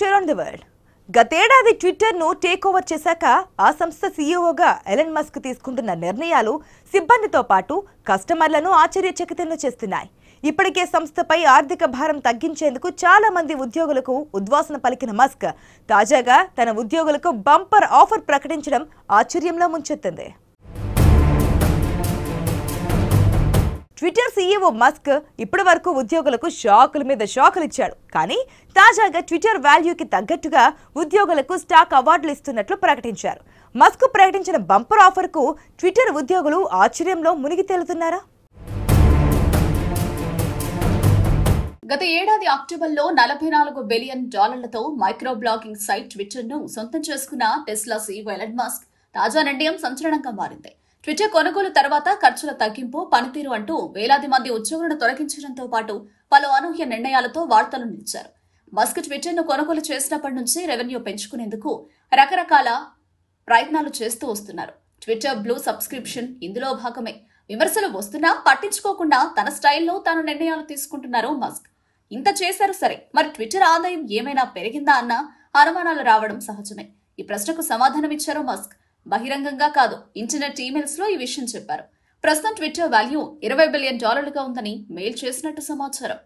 picture on world గతేడాది ట్విట్టర్ను take over చేశాక ఆ సంస్థ సీఈఓగా ఎలన్ మస్క్ తీసుకుంటున్న నిర్ణయాలు సిబ్బందితో పాటు కస్టమర్లను ఆశ్చర్యచకితంలో చేస్తున్నాయి ఇప్పటికే సంస్థపై ఆర్థిక భారం తగ్గించేందుకు చాలా మంది ఉద్యోగులకు ఉద్వాసన పలికిన మస్క్ తాజాగా తన ఉద్యోగులకు బంపర్ ఆఫర్ ప్రకటించడం ఆశ్చర్యంలో ముంచెత్తింది ట్విట్టర్ సీఈఓ మస్క్ ఇప్పటి వరకు ఉద్యోగులకు షాకుల మీద షాకులు ఇచ్చాడు కానీ తాజాగా ట్విట్టర్ వాల్యూకి తగ్గట్టుగా ఉద్యోగులకు స్టాక్ అవార్డులు ఇస్తున్నట్లు ప్రకటించారు మస్క్ ప్రకటించిన బంపర్ ఆఫర్కు ట్విట్టర్ ఉద్యోగులు ఆశ్చర్యంలో మునిగి తేలుతున్నారా గత ఏడాది అక్టోబర్లో నలభై నాలుగు బిలియన్ డాలర్లతో మైక్రో బ్లాగింగ్ సైట్ ట్విట్టర్ను సొంతం చేసుకున్న టెస్లా సీఈఓ ఎలన్ మస్క్ తాజా నిర్ణయం సంచలనంగా మారింది ట్విట్టర్ కొనుగోలు తర్వాత ఖర్చుల తగ్గింపు పనితీరు అంటూ వేలాది మంది ఉద్యోగులను తొలగించడంతో పాటు పలు అనూహ్య నిర్ణయాలతో వార్తలు నిలిచారు మస్క్ ట్విట్టర్ను కొనుగోలు చేసినప్పటి నుంచి రెవెన్యూ పెంచుకునేందుకు రకరకాల ప్రయత్నాలు చేస్తూ వస్తున్నారు ట్విట్టర్ బ్లూ సబ్స్క్రిప్షన్ ఇందులో భాగమే విమర్శలు వస్తున్నా పట్టించుకోకుండా తన స్టైల్లో తాను నిర్ణయాలు తీసుకుంటున్నారు మస్క్ ఇంత చేశారు సరే మరి ట్విట్టర్ ఆదాయం ఏమైనా పెరిగిందా అన్న అనుమానాలు రావడం సహజమే ఈ ప్రశ్నకు సమాధానం ఇచ్చారు మస్క్ బహిరంగంగా కాదు ఇంటర్నెట్ ఈమెయిల్స్ లో ఈ విషయం చెప్పారు ప్రస్తుతం ట్విట్టర్ వాల్యూ ఇరవై బిలియన్ డాలర్లుగా ఉందని మెయిల్ చేసినట్టు సమాచారం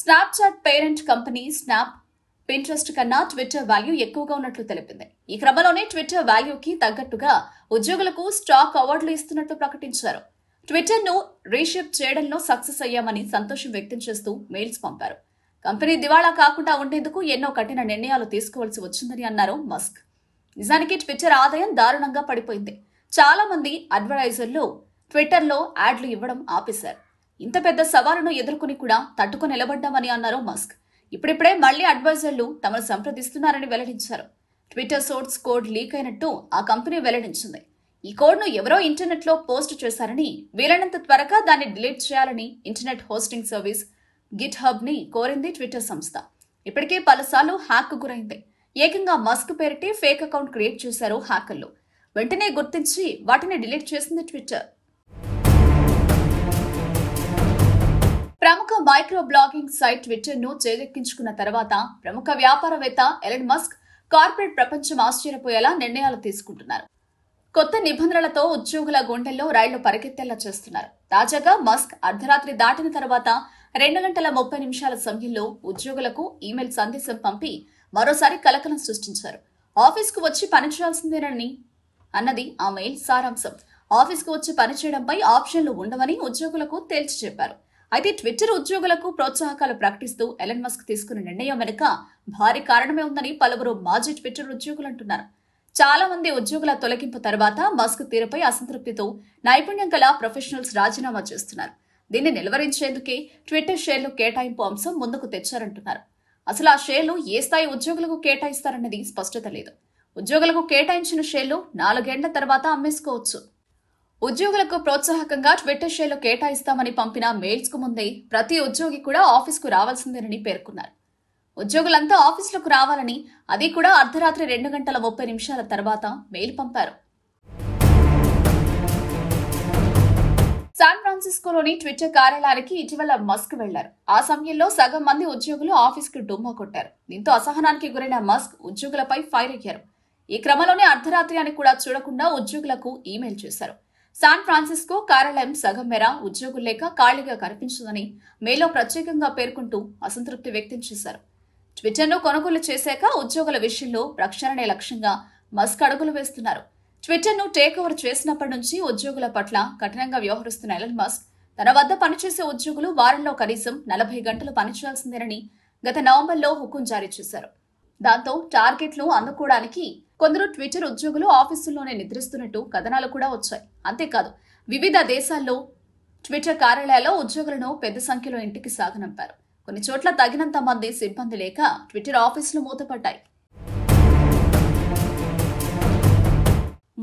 Snapchat parent company Snap Pinterest కన్నా ట్విట్టర్ వాల్యూ ఎక్కువగా ఉన్నట్లు తెలిపింది ఈ క్రమంలోనే ట్విట్టర్ వాల్యూకి తగ్గట్టుగా ఉద్యోగులకు స్టాక్ అవార్డులు ఇస్తున్నట్లు ప్రకటించారు ట్విట్టర్ను రీషిప్ చేయడంలో సక్సెస్ అయ్యామని సంతోషం వ్యక్తం చేస్తూ మెయిల్స్ పంపారు కంపెనీ దివాళా కాకుండా ఉండేందుకు ఎన్నో కఠిన నిర్ణయాలు తీసుకోవాల్సి వచ్చిందని అన్నారు మస్క్ నిజానికి ట్విట్టర్ ఆదాయం దారుణంగా పడిపోయింది చాలా మంది అడ్వర్టైజర్లు ట్విట్టర్లో యాడ్లు ఇవ్వడం ఆపేశారు ఇంత పెద్ద సవాలును ఎదుర్కొని కూడా తట్టుకు నిలబడ్డామని అన్నారు మస్క్ ఇప్పుడిప్పుడే మళ్లీ అడ్వైజర్లు తమను సంప్రదిస్తున్నారని వెల్లడించారు ట్విట్టర్ సోర్స్ కోడ్ లీక్ అయినట్టు ఆ కంపెనీ వెల్లడించింది ఈ కోడ్ను ఎవరో ఇంటర్నెట్లో పోస్ట్ చేశారని వీలైనంత త్వరగా దాన్ని డిలీట్ చేయాలని ఇంటర్నెట్ హోస్టింగ్ సర్వీస్ గిట్ ని కోరింది ట్విట్టర్ సంస్థ ఇప్పటికే పలుసార్లు హ్యాక్ గురైంది ఏకంగా మస్క్ పేరిటి ఫేక్ అకౌంట్ క్రియేట్ చేశారు హ్యాకర్లు వెంటనే గుర్తించి వాటిని డిలీట్ చేసింది ట్విట్టర్ ప్రముఖ మైక్రో బ్లాగింగ్ సైట్ ట్విట్టర్ ను చేజెక్కించుకున్న తర్వాత ప్రముఖ వ్యాపారవేత్త ఎలన్ మస్క్ కార్పొరేట్ ప్రపంచం ఆశ్చర్యపోయేలా నిర్ణయాలు తీసుకుంటున్నారు కొత్త నిబంధనలతో ఉద్యోగుల గుండెల్లో రైళ్లు పరికెత్తేలా చేస్తున్నారు తాజాగా మస్క్ అర్ధరాత్రి దాటిన తర్వాత రెండు గంటల ముప్పై నిమిషాల సమయంలో ఉద్యోగులకు ఈమెయిల్ సందేశం పంపి మరోసారి కలకలం సృష్టించారు ఆఫీస్కు వచ్చి పని అన్నది ఆ మెయిల్ సారాంశం ఆఫీస్కు వచ్చి పనిచేయడంపై ఆప్షన్లు ఉండవని ఉద్యోగులకు తేల్చి చెప్పారు అయితే ట్విట్టర్ ఉద్యోగులకు ప్రోత్సాహకాలు ప్రకటిస్తూ ఎలన్ మస్క్ తీసుకున్న నిర్ణయం వెనుక భారీ కారణమే ఉందని పలువురు మాజీ ట్విట్టర్ ఉద్యోగులు అంటున్నారు చాలా మంది ఉద్యోగుల తొలగింపు తర్వాత మస్క్ తీరుపై అసంతృప్తితో నైపుణ్యం గల ప్రొఫెషనల్స్ రాజీనామా చేస్తున్నారు దీన్ని నిలువరించేందుకే ట్విట్టర్ షేర్లు కేటాయింపు అంశం ముందుకు తెచ్చారంటున్నారు అసలు ఆ షేర్లు ఏ స్థాయి ఉద్యోగులకు కేటాయిస్తారన్నది స్పష్టత లేదు ఉద్యోగులకు కేటాయించిన షేర్లు నాలుగేండ్ల తర్వాత అమ్మేసుకోవచ్చు ఉద్యోగులకు ప్రోత్సాహకంగా ట్విట్టర్ షేర్లు కేటాయిస్తామని పంపిన మెయిల్స్కు ముందే ప్రతి ఉద్యోగి కూడా ఆఫీస్కు రావాల్సిందేనని పేర్కొన్నారు ఉద్యోగులంతా ఆఫీసులకు రావాలని అది కూడా అర్ధరాత్రి రెండు గంటల ముప్పై నిమిషాల తర్వాత మెయిల్ పంపారు ఫ్రాన్సిస్కోలోని ట్విట్టర్ కార్యాలయానికి ఇటీవల మస్క్ వెళ్లారు ఆ సమయంలో సగం మంది ఉద్యోగులు ఆఫీస్కి డుమ్మా కొట్టారు దీంతో అసహనానికి గురైన మస్క్ ఉద్యోగులపై ఫైర్ అయ్యారు ఈ క్రమంలోనే అర్ధరాత్రి అని కూడా చూడకుండా ఉద్యోగులకు ఈమెయిల్ చేశారు శాన్ ఫ్రాన్సిస్కో కార్యాలయం సగం మేర ఉద్యోగులు లేక ఖాళీగా కనిపించదని మేలో ప్రత్యేకంగా పేర్కొంటూ అసంతృప్తి వ్యక్తం చేశారు ట్విట్టర్ను కొనుగోలు చేశాక ఉద్యోగుల విషయంలో రక్షణనే లక్ష్యంగా మస్క్ అడుగులు వేస్తున్నారు ట్విట్టర్ను టేక్ ఓవర్ చేసినప్పటి నుంచి ఉద్యోగుల పట్ల కఠినంగా వ్యవహరిస్తున్న ఎలన్ మస్క్ తన వద్ద పనిచేసే ఉద్యోగులు వారంలో కనీసం నలభై గంటలు పనిచేయాల్సిందేనని గత నవంబర్లో హుకుం జారీ చేశారు దాంతో టార్గెట్లు అందుకోవడానికి కొందరు ట్విట్టర్ ఉద్యోగులు ఆఫీసుల్లోనే నిద్రిస్తున్నట్టు కథనాలు కూడా వచ్చాయి అంతేకాదు వివిధ దేశాల్లో ట్విట్టర్ కార్యాలయాల్లో ఉద్యోగులను పెద్ద సంఖ్యలో ఇంటికి సాగనంపారు కొన్ని చోట్ల తగినంత మంది సిబ్బంది లేక ట్విట్టర్ ఆఫీసులు మూతపడ్డాయి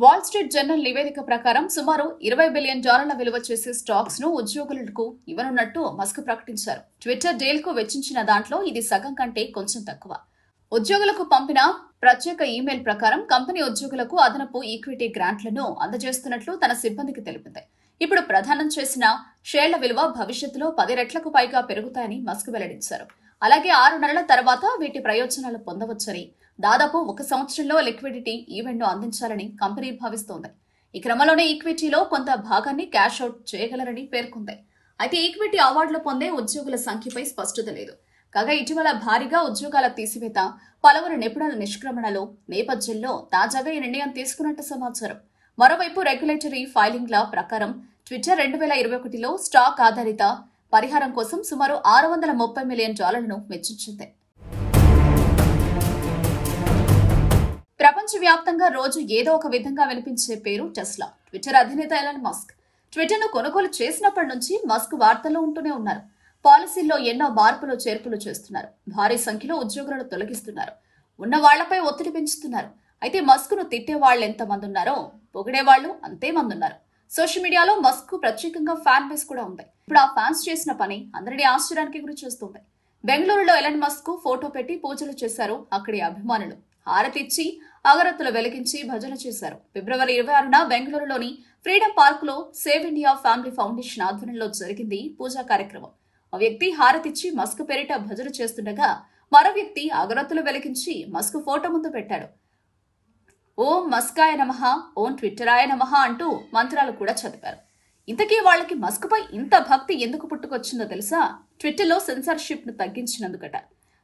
వాల్ స్ట్రీట్ జర్నల్ నివేదిక ప్రకారం సుమారు ఇరవై బిలియన్ డాలర్ల విలువ చేసే స్టాక్స్ ను ఉద్యోగులకు ఇవ్వనున్నట్టు మస్క్ ప్రకటించారు ట్విట్టర్ డీల్ కు వెచ్చించిన దాంట్లో ఇది సగం కంటే కొంచెం తక్కువ ఉద్యోగులకు పంపిన ప్రత్యేక ఈమెయిల్ ప్రకారం కంపెనీ ఉద్యోగులకు అదనపు ఈక్విటీ గ్రాంట్లను అందజేస్తున్నట్లు తన సిబ్బందికి తెలిపింది ఇప్పుడు ప్రధానం చేసిన షేర్ల విలువ భవిష్యత్తులో పది రెట్లకు పైగా పెరుగుతాయని మస్క్ వెల్లడించారు అలాగే ఆరు నెలల తర్వాత వీటి ప్రయోజనాలు పొందవచ్చని దాదాపు ఒక సంవత్సరంలో లిక్విడిటీ ఈవెంట్ను అందించాలని కంపెనీ భావిస్తోంది ఈ క్రమంలోనే ఈక్విటీలో కొంత భాగాన్ని క్యాష్ అవుట్ చేయగలరని పేర్కొంది అయితే ఈక్విటీ అవార్డులు పొందే ఉద్యోగుల సంఖ్యపై స్పష్టత లేదు కాగా ఇటీవల భారీగా ఉద్యోగాల తీసివేత పలువురు నిపుణుల నిష్క్రమణలో నేపథ్యంలో తాజాగా ఈ నిర్ణయం తీసుకున్నట్టు సమాచారం మరోవైపు రెగ్యులేటరీ ఫైలింగ్ల ప్రకారం ట్విట్టర్ రెండు వేల ఇరవై ఒకటిలో స్టాక్ ఆధారిత పరిహారం కోసం సుమారు ఆరు వందల ముప్పై మిలియన్ డాలర్లను వెచ్చించింది ప్రపంచ వ్యాప్తంగా రోజు ఏదో ఒక విధంగా వినిపించే పేరు టెస్లా ట్విట్టర్ అధినేత ఎలన్ మస్క్ ట్విట్టర్ను కొనుగోలు చేసినప్పటి నుంచి మస్క్ వార్తల్లో ఉంటూనే ఉన్నారు పాలసీల్లో ఎన్నో మార్పులు చేర్పులు చేస్తున్నారు భారీ సంఖ్యలో ఉద్యోగులను తొలగిస్తున్నారు ఉన్న వాళ్లపై ఒత్తిడి పెంచుతున్నారు అయితే మస్క్ను తిట్టే వాళ్ళు మంది ఉన్నారో అంతే మంది ఉన్నారు సోషల్ మీడియాలో మస్క్ ప్రత్యేకంగా ఫ్యాన్ బేస్ కూడా ఉంది ఇప్పుడు ఆ ఫ్యాన్స్ చేసిన పని అందరినీ ఆశ్చర్యానికి గురి చేస్తుంది బెంగళూరులో ఎలన్ మస్క్ ఫోటో పెట్టి పూజలు చేశారు అక్కడి అభిమానులు హారతిచ్చి అగరత్తులు వెలిగించి భజన చేశారు ఫిబ్రవరి ఇరవై ఆరున బెంగళూరులోని ఫ్రీడమ్ పార్క్ లో సేవ్ ఇండియా ఫ్యామిలీ ఫౌండేషన్ ఆధ్వర్యంలో జరిగింది పూజా కార్యక్రమం ఒక వ్యక్తి హారతిచ్చి మస్క్ పేరిట భజన చేస్తుండగా మరో వ్యక్తి అగరత్తులు వెలిగించి మస్క్ ఫోటో ముందు పెట్టాడు ఓం మస్కాయ నమః ఓం ట్విట్టరాయ నమ అంటూ మంత్రాలు కూడా చదివారు ఇంతకీ వాళ్ళకి పై ఇంత భక్తి ఎందుకు పుట్టుకొచ్చిందో తెలుసా ట్విట్టర్లో సెన్సార్షిప్ను తగ్గించినందుకట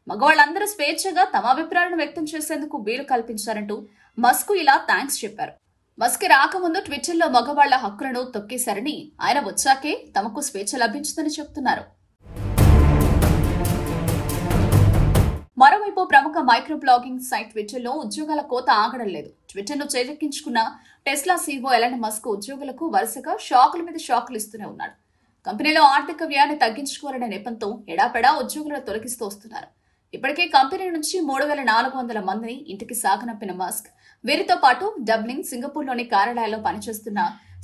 మగవాళ్ళందరూ స్వేచ్ఛగా తమ అభిప్రాయాలను వ్యక్తం చేసేందుకు వీలు కల్పించారంటూ మస్క్ ఇలా థ్యాంక్స్ చెప్పారు మస్క్ రాకముందు ట్విట్టర్లో మగవాళ్ల హక్కులను తొక్కేశారని ఆయన వచ్చాకే తమకు స్వేచ్ఛ లభించిందని చెప్తున్నారు మరోవైపు ప్రముఖ మైక్రో బ్లాగింగ్ సైట్ ట్విట్టర్లో ఉద్యోగాల కోత ఆగడం లేదు ట్విట్టర్ను చేజెక్కించుకున్న టెస్లా సీఓ ఎలాంటి మస్క్ ఉద్యోగులకు వరుసగా షాకుల మీద షాకులు ఇస్తూనే ఉన్నాడు కంపెనీలో ఆర్థిక వ్యయాన్ని తగ్గించుకోవాలనే నెపంతో ఎడాపెడా ఉద్యోగులను తొలగిస్తూ వస్తున్నారు ఇప్పటికే కంపెనీ నుంచి మూడు వేల నాలుగు వందల మందిని ఇంటికి సాగనప్పిన మస్క్ వీరితో పాటు డబ్లిన్ సింగపూర్లోని కార్యాలయాల్లో పనిచేస్తున్న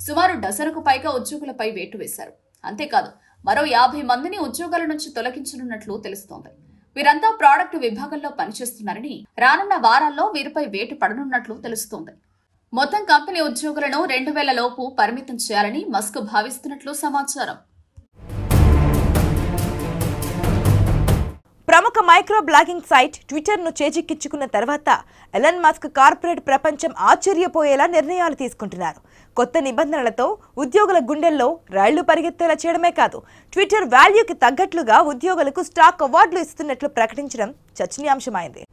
సుమారు డజనుకు పైగా ఉద్యోగులపై వేటు వేశారు అంతేకాదు మరో యాభై మందిని ఉద్యోగాల నుంచి తొలగించనున్నట్లు తెలుస్తోంది వీరంతా ప్రాడక్ట్ విభాగంలో పనిచేస్తున్నారని రానున్న వారాల్లో వీరిపై వేటు పడనున్నట్లు తెలుస్తోంది మొత్తం కంపెనీ ఉద్యోగులను రెండు వేల లోపు పరిమితం చేయాలని మస్క్ భావిస్తున్నట్లు సమాచారం ప్రముఖ మైక్రో బ్లాగింగ్ సైట్ ట్విట్టర్ను చేజిక్కించుకున్న తర్వాత ఎలన్ మాస్క్ కార్పొరేట్ ప్రపంచం ఆశ్చర్యపోయేలా నిర్ణయాలు తీసుకుంటున్నారు కొత్త నిబంధనలతో ఉద్యోగుల గుండెల్లో రైళ్లు పరిగెత్తేలా చేయడమే కాదు ట్విట్టర్ వాల్యూకి తగ్గట్లుగా ఉద్యోగులకు స్టాక్ అవార్డులు ఇస్తున్నట్లు ప్రకటించడం చర్చనీయాంశమైంది